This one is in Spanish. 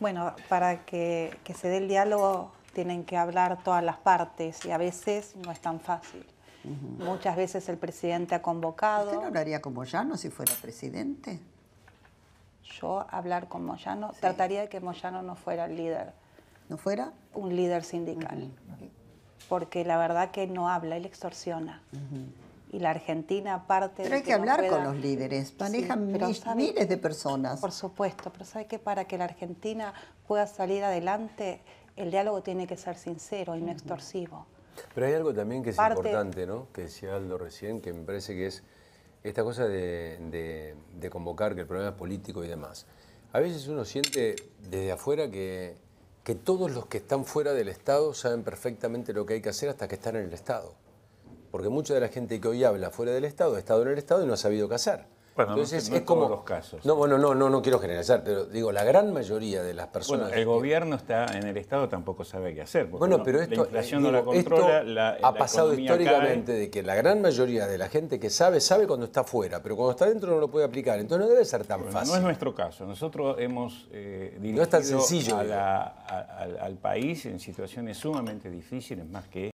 Bueno, para que, se dé el diálogo tienen que hablar todas las partes y a veces no es tan fácil. Muchas veces el presidente ha convocado. ¿Usted no hablaría con Moyano si fuera presidente? Yo hablar con Moyano, trataría de que Moyano no fuera el líder. ¿No fuera? Un líder sindical. Porque la verdad que no habla, él extorsiona y la Argentina parte... Pero hay que, hablar con los líderes, manejan miles de personas. Por supuesto, pero sabe que para que la Argentina pueda salir adelante, el diálogo tiene que ser sincero y no extorsivo. Pero hay algo también que es importante, ¿no? Que decía Aldo recién, que me parece que es esta cosa de, convocar que el problema es político y demás. A veces uno siente desde afuera que todos los que están fuera del Estado saben perfectamente lo que hay que hacer hasta que están en el Estado. Porque mucha de la gente que hoy habla fuera del Estado ha estado en el Estado y no ha sabido casar. Bueno, Entonces, es como los casos. No, bueno, no, no, no quiero generalizar, pero digo, la gran mayoría de las personas. el gobierno está en el Estado tampoco sabe qué hacer. Bueno, pero esto, la controla. ha pasado históricamente de que la gran mayoría de la gente que sabe, sabe cuando está fuera, pero cuando está dentro no lo puede aplicar. Entonces no debe ser tan fácil. No es nuestro caso. Nosotros hemos eh, dirigido no sencillo, al país en situaciones sumamente difíciles, más que